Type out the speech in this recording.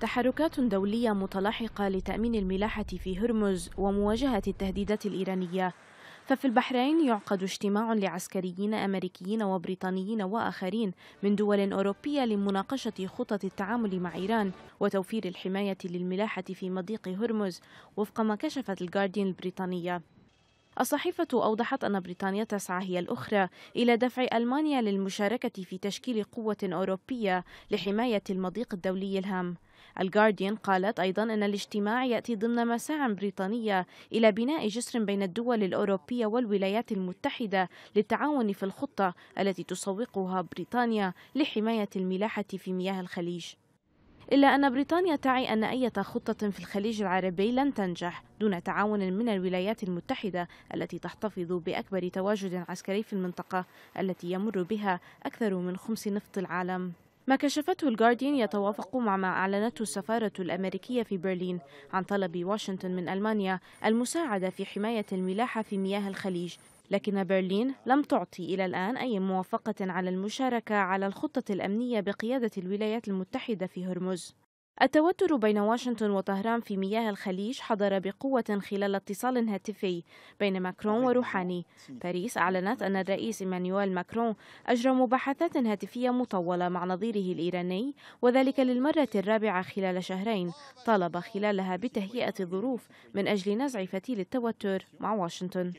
تحركات دولية متلاحقة لتأمين الملاحة في هرمز ومواجهة التهديدات الإيرانية ففي البحرين يعقد اجتماع لعسكريين أمريكيين وبريطانيين وآخرين من دول أوروبية لمناقشة خطط التعامل مع إيران وتوفير الحماية للملاحة في مضيق هرمز وفق ما كشفت الجارديان البريطانية الصحيفة أوضحت أن بريطانيا تسعى هي الأخرى إلى دفع ألمانيا للمشاركة في تشكيل قوة أوروبية لحماية المضيق الدولي الهام الجارديان قالت أيضا أن الاجتماع يأتي ضمن مساع بريطانية إلى بناء جسر بين الدول الأوروبية والولايات المتحدة للتعاون في الخطة التي تسوقها بريطانيا لحماية الملاحة في مياه الخليج إلا أن بريطانيا تعي أن أي خطة في الخليج العربي لن تنجح دون تعاون من الولايات المتحدة التي تحتفظ بأكبر تواجد عسكري في المنطقة التي يمر بها أكثر من خمس نفط العالم ما كشفته الجارديان يتوافق مع ما أعلنته السفارة الأمريكية في برلين عن طلب واشنطن من ألمانيا المساعدة في حماية الملاحة في مياه الخليج لكن برلين لم تعطي إلى الآن أي موافقة على المشاركة على الخطة الأمنية بقيادة الولايات المتحدة في هرمز التوتر بين واشنطن وطهران في مياه الخليج حضر بقوة خلال اتصال هاتفي بين ماكرون وروحاني. باريس أعلنت أن الرئيس إيمانويل ماكرون أجرى مباحثات هاتفية مطولة مع نظيره الإيراني وذلك للمرة الرابعة خلال شهرين طالب خلالها بتهيئة الظروف من أجل نزع فتيل التوتر مع واشنطن.